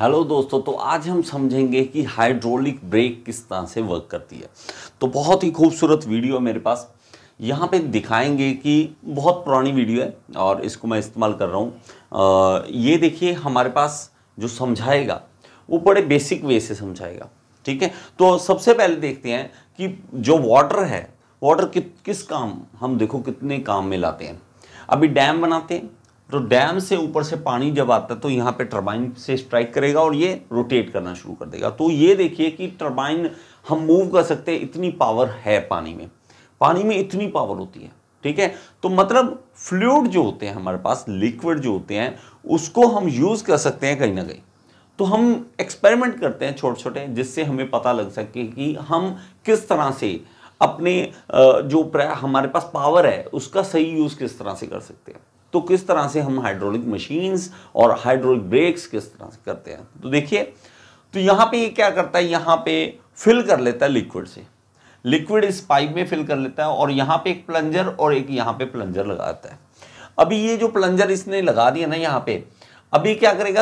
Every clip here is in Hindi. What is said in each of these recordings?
हेलो दोस्तों तो आज हम समझेंगे कि हाइड्रोलिक ब्रेक किस तरह से वर्क करती है तो बहुत ही खूबसूरत वीडियो है मेरे पास यहाँ पे दिखाएंगे कि बहुत पुरानी वीडियो है और इसको मैं इस्तेमाल कर रहा हूँ ये देखिए हमारे पास जो समझाएगा वो बड़े बेसिक वे से समझाएगा ठीक है तो सबसे पहले देखते हैं कि जो वाटर है वाटर कि, किस काम हम देखो कितने काम में लाते हैं अभी डैम बनाते हैं तो डैम से ऊपर से पानी जब आता है तो यहाँ पे टरबाइन से स्ट्राइक करेगा और ये रोटेट करना शुरू कर देगा तो ये देखिए कि टरबाइन हम मूव कर सकते हैं इतनी पावर है पानी में पानी में इतनी पावर होती है ठीक है तो मतलब फ्लूड जो होते हैं हमारे पास लिक्विड जो होते हैं उसको हम यूज़ कर सकते हैं कहीं ना कहीं तो हम एक्सपेरिमेंट करते हैं छोटे छोटे जिससे हमें पता लग सके कि हम किस तरह से अपने जो हमारे पास पावर है उसका सही यूज़ किस तरह से कर सकते हैं तो किस तरह से हम हाइड्रोलिक मशीन्स और हाइड्रोलिक ब्रेक्स किस तरह से करते हैं तो देखिए तो यहाँ पे ये क्या करता है यहाँ पे फिल कर लेता है लिक्विड से लिक्विड इस पाइप में फिल कर लेता है और यहाँ पे एक प्लंजर और एक यहाँ पे प्लंजर लगाता है अभी ये जो प्लंजर इसने लगा दिया ना यहाँ पे अभी क्या करेगा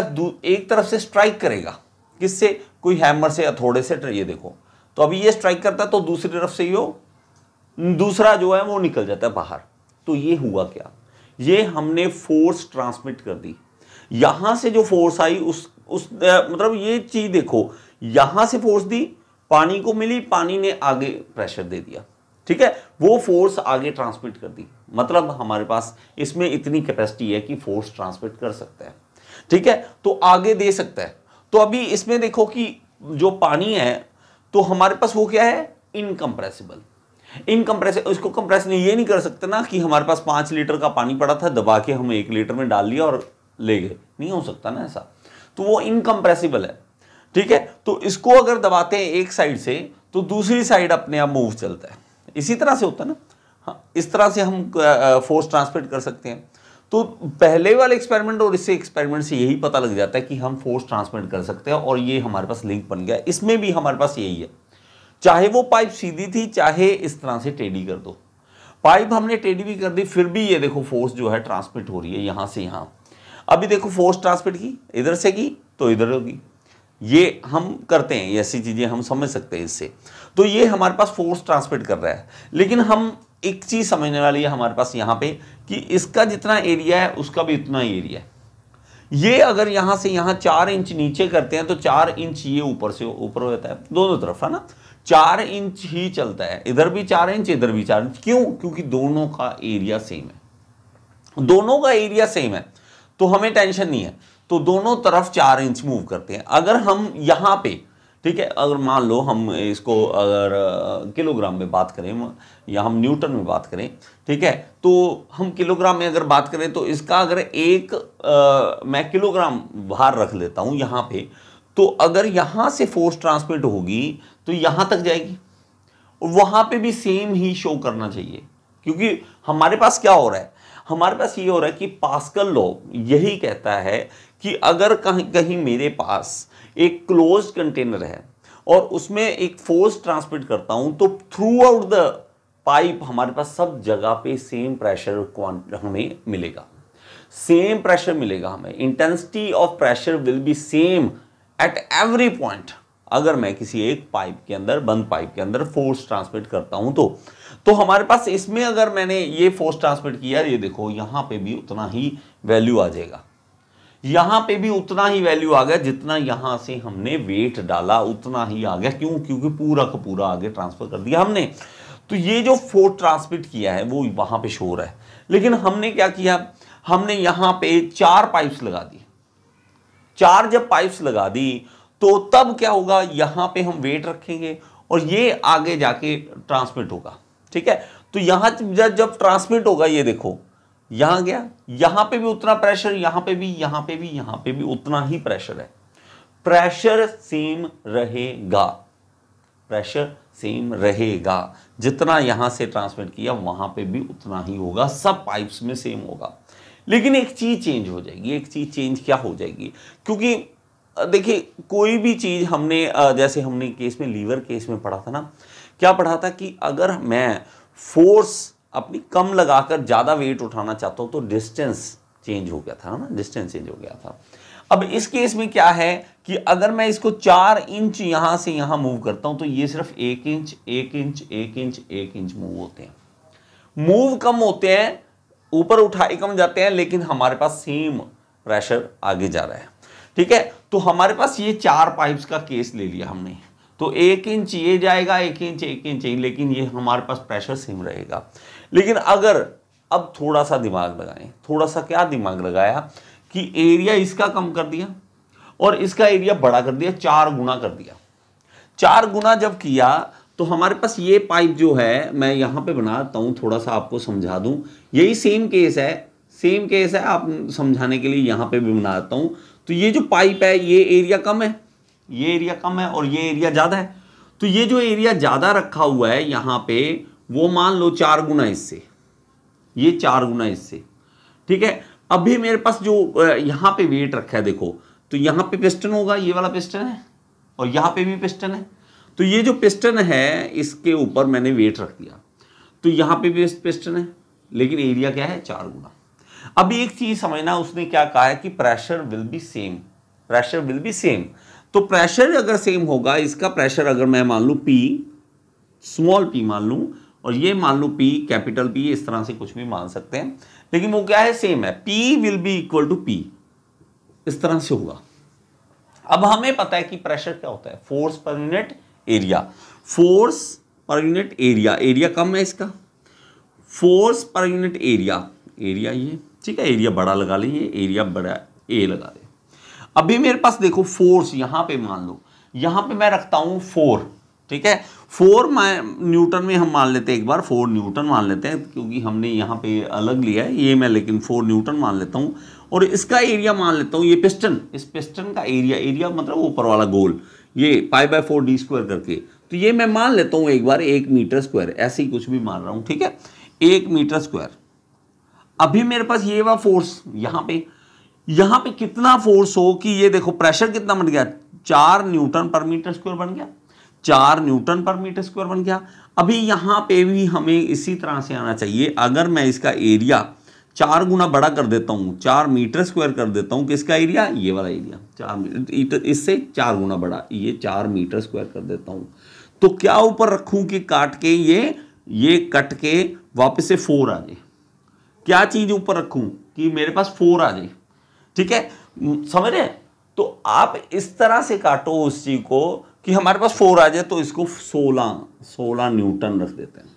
एक तरफ से स्ट्राइक करेगा किससे कोई हैमर से थोड़े से ये देखो तो अभी ये स्ट्राइक करता है तो दूसरी तरफ से ये दूसरा जो है वो निकल जाता है बाहर तो ये हुआ क्या ये हमने फोर्स ट्रांसमिट कर दी यहां से जो फोर्स आई उस उस मतलब ये चीज देखो यहां से फोर्स दी पानी को मिली पानी ने आगे प्रेशर दे दिया ठीक है वो फोर्स आगे ट्रांसमिट कर दी मतलब हमारे पास इसमें इतनी कैपेसिटी है कि फोर्स ट्रांसमिट कर सकता है ठीक है तो आगे दे सकता है तो अभी इसमें देखो कि जो पानी है तो हमारे पास वो क्या है इनकम्प्रेसिबल इन कंप्रेस इसको कंप्रेस नहीं ये नहीं कर सकते ना कि हमारे पास पाँच लीटर का पानी पड़ा था दबा के हम एक लीटर में डाल लिया और ले गए नहीं हो सकता ना ऐसा तो वो इनकम्प्रेसिबल है ठीक है तो इसको अगर दबाते हैं एक साइड से तो दूसरी साइड अपने आप मूव चलता है इसी तरह से होता है ना हाँ इस तरह से हम फोर्स ट्रांसमिट कर सकते हैं तो पहले वाले एक्सपेरिमेंट और इससे एक्सपेरिमेंट से यही पता लग जाता है कि हम फोर्स ट्रांसमिट कर सकते हैं और ये हमारे पास लिंक बन गया इसमें भी हमारे पास यही है चाहे वो पाइप सीधी थी चाहे इस तरह से टेढ़ी कर दो पाइप हमने टेढ़ी भी कर दी फिर भी ये देखो फोर्स जो है ट्रांसमिट हो रही है यहां से यहां अभी देखो फोर्स ट्रांसमिट की इधर से की तो इधर होगी ये हम करते हैं ऐसी चीज़ें हम समझ सकते हैं इससे तो ये हमारे पास फोर्स ट्रांसमिट कर रहा है लेकिन हम एक चीज़ समझने वाली है हमारे पास यहाँ पे कि इसका जितना एरिया है उसका भी उतना ही एरिया है ये अगर यहाँ से यहाँ चार इंच नीचे करते हैं तो चार इंच ये ऊपर से ऊपर हो जाता है दोनों तरफ है ना चार इंच ही चलता है इधर भी चार इंच इधर भी चार इंच क्यों क्योंकि दोनों का एरिया सेम है दोनों का एरिया सेम है तो हमें टेंशन नहीं है तो दोनों तरफ चार इंच मूव करते हैं अगर हम यहाँ पे ठीक है अगर मान लो हम इसको अगर किलोग्राम में बात करें या हम न्यूटन में बात करें ठीक है तो हम किलोग्राम में अगर बात करें तो इसका अगर एक आ, मैं किलोग्राम भार रख लेता हूँ यहाँ पे तो अगर यहां से फोर्स ट्रांसमिट होगी तो यहां तक जाएगी और वहां पे भी सेम ही शो करना चाहिए क्योंकि हमारे पास क्या हो रहा है हमारे पास ये हो रहा है कि पास्कल लॉ यही कहता है कि अगर कहीं कहीं मेरे पास एक क्लोज कंटेनर है और उसमें एक फोर्स ट्रांसमिट करता हूं तो थ्रू आउट द पाइप हमारे पास सब जगह पे सेम प्रेशर हमें मिलेगा सेम प्रेशर मिलेगा हमें intensity of pressure will be same at every point अगर मैं किसी एक पाइप के अंदर बंद पाइप के अंदर फोर्स ट्रांसमिट करता हूं तो तो हमारे पास इसमें अगर मैंने ये फोर्स ट्रांसमिट किया ये देखो यहां पे भी उतना ही वैल्यू आ जाएगा यहां पे भी उतना ही वैल्यू आ गया जितना यहां से हमने वेट डाला उतना ही आ गया क्यों क्योंकि पूरा का पूरा आगे ट्रांसफर कर दिया हमने तो ये जो फोर्स ट्रांसमिट किया है वो वहां पर शोर है लेकिन हमने क्या किया हमने यहां पर चार पाइप लगा दी चार जब पाइप्स लगा दी तो तब क्या होगा यहां पे हम वेट रखेंगे और ये आगे जाके ट्रांसमिट होगा ठीक है तो यहां जब ट्रांसमिट होगा ये देखो यहां गया यहां पे भी उतना प्रेशर यहां पे भी यहां पे भी यहां पे भी उतना ही प्रेशर है प्रेशर सेम रहेगा प्रेशर सेम रहेगा जितना यहां से ट्रांसमिट किया वहां पे भी उतना ही होगा सब पाइप्स में सेम होगा लेकिन एक चीज़ चेंज हो जाएगी एक चीज़ चेंज क्या हो जाएगी क्योंकि देखिए कोई भी चीज़ हमने जैसे हमने केस में लीवर केस में पढ़ा था ना क्या पढ़ा था कि अगर मैं फोर्स अपनी कम लगाकर ज़्यादा वेट उठाना चाहता हूं तो डिस्टेंस चेंज हो गया था ना डिस्टेंस चेंज हो गया था अब इस केस में क्या है कि अगर मैं इसको चार इंच यहां से यहां मूव करता हूं तो ये सिर्फ एक इंच एक इंच एक इंच एक इंच मूव होते हैं मूव कम होते हैं ऊपर उठाए कम जाते हैं लेकिन हमारे पास सेम प्रेशर आगे जा रहा है ठीक है तो हमारे पास ये चार पाइप्स का केस ले लिया हमने तो एक इंच ये जाएगा एक इंच एक इंच लेकिन ये हमारे पास प्रेशर सेम रहेगा लेकिन अगर अब थोड़ा सा दिमाग लगाएं थोड़ा सा क्या दिमाग लगाया कि एरिया इसका कम कर दिया और इसका एरिया बड़ा कर दिया चार गुना कर दिया चार गुना जब किया तो हमारे पास ये पाइप जो है मैं यहाँ पे बनाता हूँ थोड़ा सा आपको समझा दूँ यही सेम केस है सेम केस है आप समझाने के लिए यहाँ पे भी बनाता हूँ तो ये जो पाइप है ये एरिया कम है ये एरिया कम है और ये एरिया ज़्यादा है तो ये जो एरिया ज़्यादा रखा हुआ है यहाँ पे वो मान लो चार गुना इससे ये चार गुना इससे ठीक है अभी मेरे पास जो यहाँ पे वेट रखा है देखो तो यहाँ पे पिस्टन होगा ये वाला पिस्टन है और यहाँ पे भी पिस्टन है तो ये जो पिस्टन है इसके ऊपर मैंने वेट रख दिया तो यहाँ पे भी पिस्टन है लेकिन एरिया क्या है चार गुना अब एक चीज समझना उसने क्या कहा है कि pressure will be same pressure will be same तो प्रेशर अगर सेम होगा इसका प्रेशर अगर मैं मान लू पी स्मॉल पी मान लू और ये मान लू पी कैपिटल पी इस तरह से कुछ भी मान सकते हैं लेकिन वो क्या है सेम है P will be equal to P इस तरह से होगा अब हमें पता है कि प्रेशर क्या होता है force per unit area force per unit area area कम है इसका force per unit area area ये ठीक है एरिया बड़ा लगा लें ये एरिया बड़ा ए लगा लें अभी मेरे पास देखो फोर्स यहाँ पे मान लो यहाँ पे मैं रखता हूं फोर ठीक है फोर न्यूटन में हम मान लेते हैं एक बार फोर न्यूटन मान लेते हैं क्योंकि हमने यहाँ पे अलग लिया है ये मैं लेकिन फोर न्यूटन मान लेता हूँ और इसका एरिया मान लेता हूँ ये पिस्टन इस पिस्टन का एरिया एरिया मतलब ऊपर वाला गोल ये pi by four D square करके तो ये मैं मान लेता हूं एक बार एक मीटर स्क्वायर ऐसे ही कुछ भी मान रहा हूं ठीक है एक मीटर स्क्वायर अभी मेरे पास ये हुआ फोर्स यहां पे यहां पे कितना फोर्स हो कि ये देखो प्रेशर कितना बन गया चार न्यूटन पर मीटर स्क्वायर बन गया चार न्यूटन पर मीटर स्क्वायर बन गया अभी यहां पे भी हमें इसी तरह से आना चाहिए अगर मैं इसका एरिया चार गुना बड़ा कर देता हूँ चार मीटर स्क्वायर कर देता हूँ किसका एरिया ये वाला एरिया चार मीटर तो इससे चार गुना बड़ा ये चार मीटर स्क्वायर कर देता हूँ तो क्या ऊपर रखूँ कि काट के ये ये कट के वापस से फोर आ जाए क्या चीज़ ऊपर रखूँ कि मेरे पास फोर आ जाए ठीक है समझ रहे तो आप इस तरह से काटो उस चीज़ को कि हमारे पास फोर आ जाए तो इसको सोलह सोलह न्यूटन रख देते हैं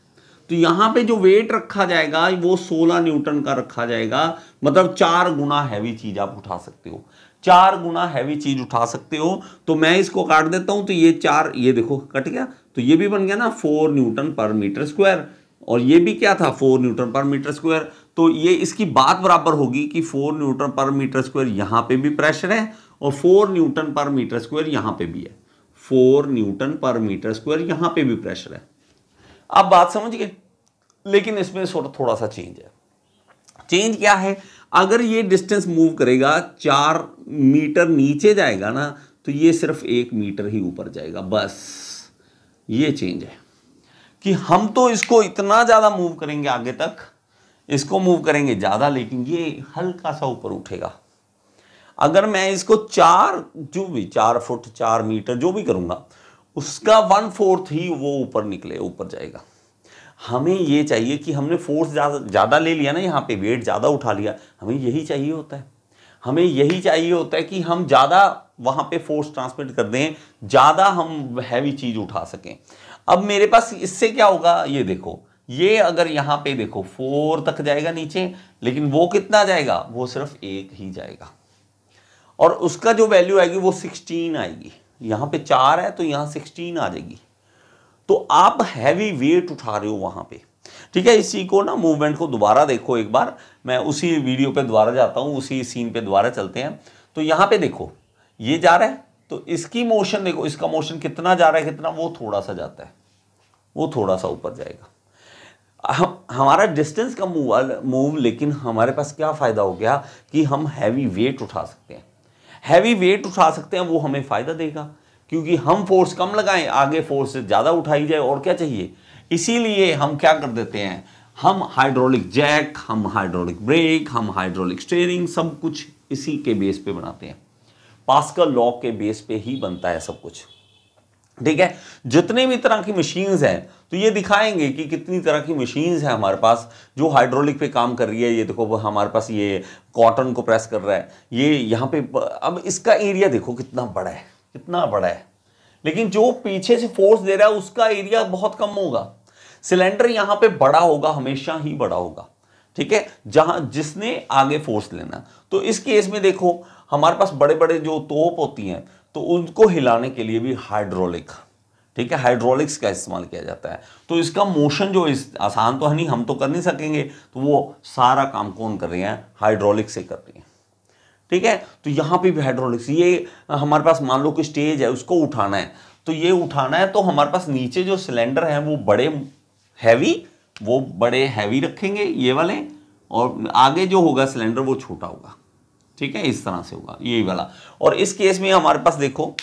तो यहां पे जो वेट रखा जाएगा वो 16 न्यूटन का रखा जाएगा मतलब चार गुना हैवी चीज आप उठा सकते हो चार गुना हैवी चीज उठा सकते हो तो मैं इसको काट देता हूं तो ये चार ये देखो कट गया तो ये भी बन गया ना four newton per metre square और ये भी क्या था four newton per metre square तो ये इसकी बात बराबर होगी कि four newton per metre square यहां पे भी प्रेशर है और four newton per metre square यहां पे भी है four newton per metre square यहां पे भी प्रेशर है आप बात समझ गए लेकिन इसमें थोड़ा सा चेंज है चेंज क्या है अगर ये डिस्टेंस मूव करेगा चार मीटर नीचे जाएगा ना तो ये सिर्फ एक मीटर ही ऊपर जाएगा बस ये चेंज है कि हम तो इसको इतना ज़्यादा मूव करेंगे आगे तक इसको मूव करेंगे ज़्यादा लेकिन ये हल्का सा ऊपर उठेगा अगर मैं इसको चार जो भी चार फुट चार मीटर जो भी करूंगा उसका वन फोर्थ ही वो ऊपर निकले ऊपर जाएगा हमें ये चाहिए कि हमने फोर्स ज़्यादा ले लिया ना यहाँ पे वेट ज़्यादा उठा लिया हमें यही चाहिए होता है हमें यही चाहिए होता है कि हम ज़्यादा वहाँ पे फोर्स ट्रांसमिट कर दें ज़्यादा हम हैवी चीज़ उठा सकें अब मेरे पास इससे क्या होगा ये देखो ये अगर यहाँ पे देखो फोर तक जाएगा नीचे लेकिन वो कितना जाएगा वो सिर्फ एक ही जाएगा और उसका जो वैल्यू आएगी वो सिक्सटीन आएगी यहां पे चार है तो यहां सिक्सटीन आ जाएगी तो आप हैवी वेट उठा रहे हो वहां पे ठीक है इसी को ना मूवमेंट को दोबारा देखो एक बार मैं उसी वीडियो पे दोबारा जाता हूं उसी सीन पे दोबारा चलते हैं तो यहां पे देखो ये जा रहा है तो इसकी मोशन देखो इसका मोशन कितना जा रहा है कितना वो थोड़ा सा जाता है वो थोड़ा सा ऊपर जाएगा हम हमारा डिस्टेंस का मूव लेकिन हमारे पास क्या फ़ायदा हो गया कि हम हैवी वेट उठा सकते हैं हैवी वेट उठा सकते हैं वो हमें फ़ायदा देगा क्योंकि हम फोर्स कम लगाएं आगे फोर्स ज़्यादा उठाई जाए और क्या चाहिए इसीलिए हम क्या कर देते हैं हम हाइड्रोलिक जैक हम हाइड्रोलिक ब्रेक हम हाइड्रोलिक स्टेयरिंग सब कुछ इसी के बेस पे बनाते हैं पास्कल लॉ के बेस पे ही बनता है सब कुछ ठीक है जितने भी तरह की मशीन्स हैं तो ये दिखाएंगे कि कितनी तरह की मशीन्स हैं हमारे पास जो हाइड्रोलिक पे काम कर रही है ये देखो हमारे पास ये कॉटन को प्रेस कर रहा है ये यहाँ पे अब इसका एरिया देखो कितना बड़ा है कितना बड़ा है लेकिन जो पीछे से फोर्स दे रहा है उसका एरिया बहुत कम होगा सिलेंडर यहाँ पे बड़ा होगा हमेशा ही बड़ा होगा ठीक है जहां जिसने आगे फोर्स लेना तो इस केस में देखो हमारे पास बड़े बड़े जो तोप होती हैं तो उनको हिलाने के लिए भी हाइड्रोलिक ठीक है हाइड्रोलिक्स का इस्तेमाल किया जाता है तो इसका मोशन जो इस आसान तो है नहीं हम तो कर नहीं सकेंगे तो वो सारा काम कौन कर रही हैं हाइड्रोलिक से कर रही है ठीक है तो यहाँ पे भी हाइड्रोलिक्स ये हमारे पास मान लो कि स्टेज है उसको उठाना है तो ये उठाना है तो हमारे पास नीचे जो सिलेंडर है वो बड़े हैवी वो बड़े हैवी रखेंगे ये वाले और आगे जो होगा सिलेंडर वो छोटा होगा ठीक है इस तरह से होगा ये वाला और इस केस में हमारे पास देखो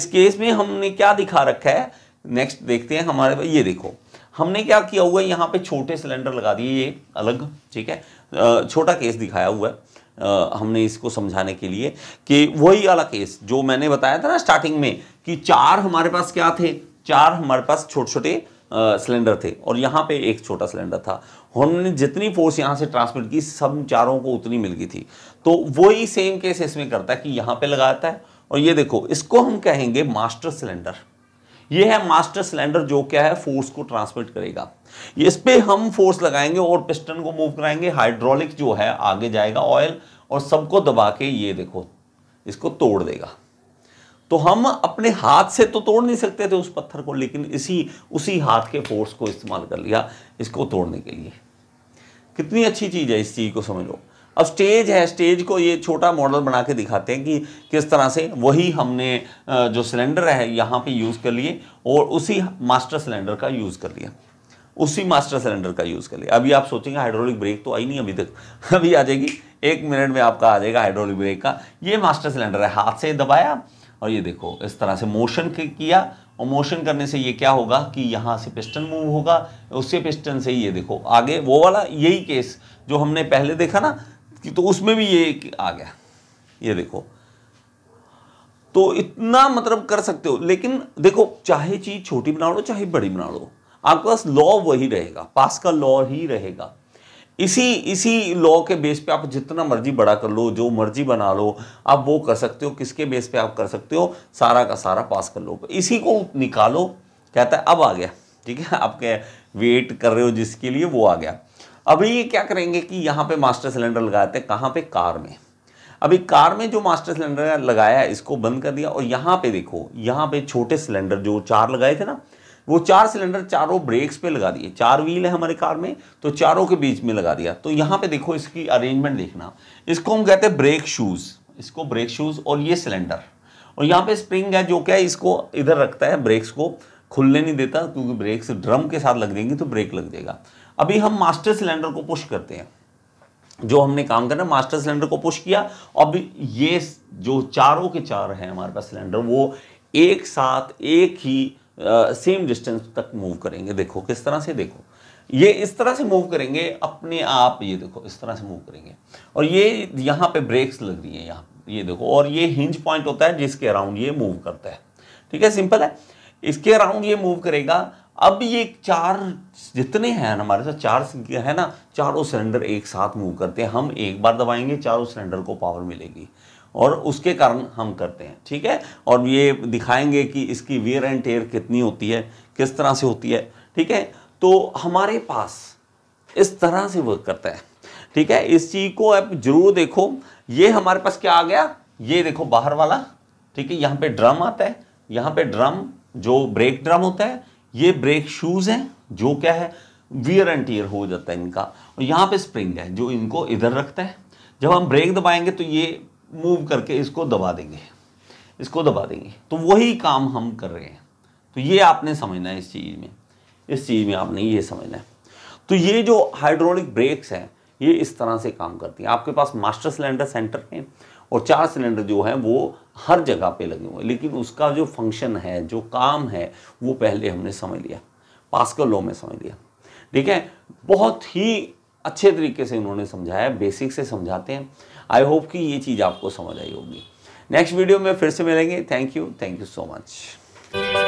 इस केस में हमने क्या दिखा रखा है नेक्स्ट देखते हैं हमारे पास ये देखो हमने क्या किया हुआ है यहाँ पे छोटे सिलेंडर लगा दिए ये अलग ठीक है छोटा केस दिखाया हुआ है हमने इसको समझाने के लिए कि वही वाला केस जो मैंने बताया था ना स्टार्टिंग में कि चार हमारे पास क्या थे चार हमारे पास छोटे छोटे सिलेंडर थे और यहाँ पे एक छोटा सिलेंडर था हमने जितनी फोर्स यहाँ से ट्रांसमिट की सब चारों को उतनी मिल गई थी तो वही सेम केस इसमें करता है कि यहाँ पे लगाता है और ये देखो इसको हम कहेंगे मास्टर सिलेंडर ये है मास्टर सिलेंडर जो क्या है फोर्स को ट्रांसमिट करेगा इस पर हम फोर्स लगाएंगे और पिस्टन को मूव कराएंगे हाइड्रोलिक जो है आगे जाएगा ऑयल और सबको दबा के ये देखो इसको तोड़ देगा तो हम अपने हाथ से तो तोड़ नहीं सकते थे उस पत्थर को लेकिन इसी उसी हाथ के फोर्स को इस्तेमाल कर लिया इसको तोड़ने के लिए कितनी अच्छी चीज़ है इस चीज़ को समझ लो अब स्टेज है स्टेज को ये छोटा मॉडल बना के दिखाते हैं कि किस तरह से वही हमने जो सिलेंडर है यहाँ पे यूज़ कर लिए और उसी मास्टर सिलेंडर का यूज़ कर लिया उसी मास्टर सिलेंडर का यूज़ कर लिया अभी आप सोचेंगे हाइड्रोलिक ब्रेक तो आई नहीं अभी तक अभी आ जाएगी एक मिनट में आपका आ जाएगा हाइड्रोलिक ब्रेक का ये मास्टर सिलेंडर है हाथ से दबाया और ये देखो इस तरह से मोशन किया और मोशन करने से ये क्या होगा कि यहाँ से पिस्टन मूव होगा उससे पिस्टन से ये देखो आगे वो वाला यही केस जो हमने पहले देखा ना कि तो उसमें भी ये आ गया ये देखो तो इतना मतलब कर सकते हो लेकिन देखो चाहे चीज़ छोटी बना लो चाहे बड़ी बना लो आपके पास लॉ वही रहेगा पास का लॉ ही रहेगा इसी इसी लॉ के बेस पे आप जितना मर्जी बड़ा कर लो जो मर्जी बना लो आप वो कर सकते हो किसके बेस पे आप कर सकते हो सारा का सारा पास कर लो इसी को निकालो कहता है अब आ गया ठीक है आपके वेट कर रहे हो जिसके लिए वो आ गया अभी ये क्या करेंगे कि यहाँ पे मास्टर सिलेंडर लगाते हैं कहाँ पे कार में अभी कार में जो मास्टर सिलेंडर लगाया इसको बंद कर दिया और यहाँ पे देखो यहाँ पे छोटे सिलेंडर जो चार लगाए थे ना वो चार सिलेंडर चारों ब्रेक्स पे लगा दिए चार व्हील है हमारे कार में तो चारों के बीच में लगा दिया तो यहां पे देखो इसकी अरेंजमेंट देखना इसको हम कहते हैं ब्रेक शूज़ इसको ब्रेक शूज़ और ये सिलेंडर और यहाँ पे स्प्रिंग है जो क्या है इसको इधर रखता है ब्रेक्स को खुलने नहीं देता क्योंकि ब्रेक्स ड्रम के साथ लग जाएंगे तो ब्रेक लग जाएगा अभी हम मास्टर सिलेंडर को पुश करते हैं जो हमने काम करना मास्टर सिलेंडर को पुश किया अब ये जो चारों के चार हैं हमारे पास सिलेंडर वो एक साथ एक ही सेम डिस्टेंस तक मूव करेंगे देखो किस तरह से देखो ये इस तरह से मूव करेंगे अपने आप ये देखो इस तरह से मूव करेंगे और ये यहाँ पे ब्रेक्स लग रही है यहाँ ये देखो और ये हिंज पॉइंट होता है जिसके अराउंड ये मूव करता है ठीक है सिंपल है इसके अराउंड ये मूव करेगा अब ये चार जितने हैं हमारे साथ चार है ना चारों सिलेंडर एक साथ मूव करते हैं हम एक बार दबाएंगे चारों सिलेंडर को पावर मिलेगी और उसके कारण हम करते हैं ठीक है और ये दिखाएंगे कि इसकी वेयर एंड टेयर कितनी होती है किस तरह से होती है ठीक है तो हमारे पास इस तरह से वर्क करता है ठीक है इस चीज़ को आप जरूर देखो ये हमारे पास क्या आ गया ये देखो बाहर वाला ठीक है यहाँ पे ड्रम आता है यहाँ पे ड्रम जो ब्रेक ड्रम होता है ये ब्रेक शूज़ हैं जो क्या है वियर एंड टीयर हो जाता है इनका और यहाँ पे स्प्रिंग है जो इनको इधर रखता है जब हम ब्रेक दबाएंगे तो ये मूव करके इसको दबा देंगे इसको दबा देंगे तो वही काम हम कर रहे हैं तो ये आपने समझना है इस चीज़ में इस चीज़ में आपने ये समझना है तो ये जो हाइड्रोलिक ब्रेक्स हैं ये इस तरह से काम करती हैं आपके पास मास्टर सिलेंडर सेंटर हैं और चार सिलेंडर जो हैं वो हर जगह पे लगे हुए हैं लेकिन उसका जो फंक्शन है जो काम है वो पहले हमने समझ लिया पास्कल लॉ में समझ लिया ठीक है बहुत ही अच्छे तरीके से उन्होंने समझाया बेसिक से समझाते हैं आई होप कि ये चीज़ आपको समझ आई होगी नेक्स्ट वीडियो में फिर से मिलेंगे thank you thank you so much